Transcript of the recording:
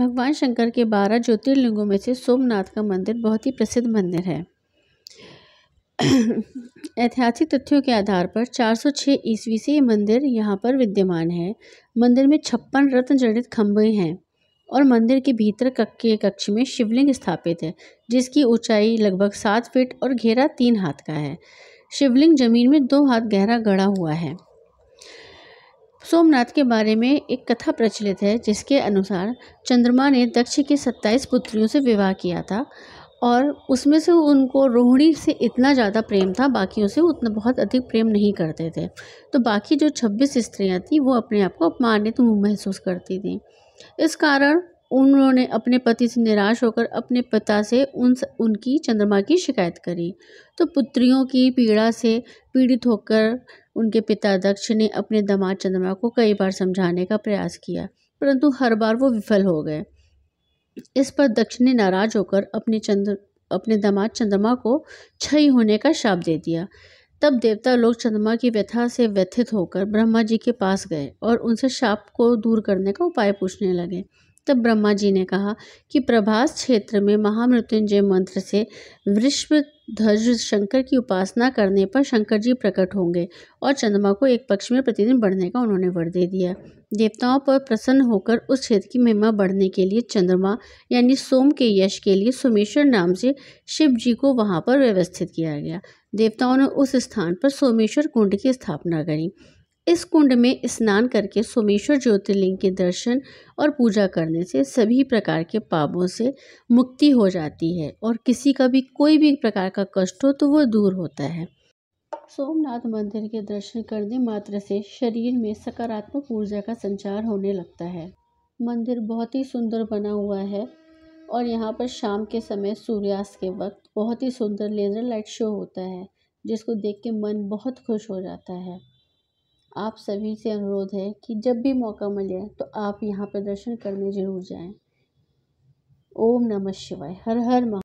भगवान शंकर के बारह ज्योतिर्लिंगों में से सोमनाथ का मंदिर बहुत ही प्रसिद्ध मंदिर है ऐतिहासिक तथ्यों के आधार पर 406 ईस्वी से ये मंदिर यहाँ पर विद्यमान है मंदिर में छप्पन रत्न जड़ित खम्भे हैं और मंदिर के भीतर के कक्ष में शिवलिंग स्थापित है जिसकी ऊंचाई लगभग सात फीट और घेरा तीन हाथ का है शिवलिंग जमीन में दो हाथ गहरा गड़ा हुआ है सोमनाथ के बारे में एक कथा प्रचलित है जिसके अनुसार चंद्रमा ने दक्ष के सत्ताईस पुत्रियों से विवाह किया था और उसमें से उनको रोहिणी से इतना ज़्यादा प्रेम था बाकियों से उतना बहुत अधिक प्रेम नहीं करते थे तो बाकी जो छब्बीस स्त्रियाँ थीं वो अपने आप को अपमानित महसूस करती थीं इस कारण उन्होंने अपने पति से निराश होकर अपने पिता से उन उनकी चंद्रमा की शिकायत करी तो पुत्रियों की पीड़ा से पीड़ित होकर उनके पिता दक्ष ने अपने दामाद चंद्रमा को कई बार समझाने का प्रयास किया परंतु हर बार वो विफल हो गए इस पर दक्ष ने नाराज होकर अपने चंद्र अपने दामाद चंद्रमा को छई होने का शाप दे दिया तब देवता लोग चंद्रमा की व्यथा से व्यथित होकर ब्रह्मा जी के पास गए और उनसे शाप को दूर करने का उपाय पूछने लगे तब ब्रह्मा जी ने कहा कि प्रभास क्षेत्र में महामृत्युंजय मंत्र से वृष्व ध्वज शंकर की उपासना करने पर शंकर जी प्रकट होंगे और चंद्रमा को एक पक्ष में प्रतिदिन बढ़ने का उन्होंने वर दे दिया देवताओं पर प्रसन्न होकर उस क्षेत्र की महिमा बढ़ने के लिए चंद्रमा यानी सोम के यश के लिए सोमेश्वर नाम से शिव जी को वहाँ पर व्यवस्थित किया गया देवताओं ने उस स्थान पर सोमेश्वर कुंड की स्थापना करी इस कुंड में स्नान करके सोमेश्वर ज्योतिर्लिंग के दर्शन और पूजा करने से सभी प्रकार के पापों से मुक्ति हो जाती है और किसी का भी कोई भी प्रकार का कष्ट हो तो वह दूर होता है सोमनाथ मंदिर के दर्शन करने मात्र से शरीर में सकारात्मक ऊर्जा का संचार होने लगता है मंदिर बहुत ही सुंदर बना हुआ है और यहाँ पर शाम के समय सूर्यास्त के वक्त बहुत ही सुंदर लेज़र लाइट शो होता है जिसको देख के मन बहुत खुश हो जाता है आप सभी से अनुरोध है कि जब भी मौका मिले तो आप यहाँ पर दर्शन करने ज़रूर जाएं ओम नमः शिवाय हर हर महा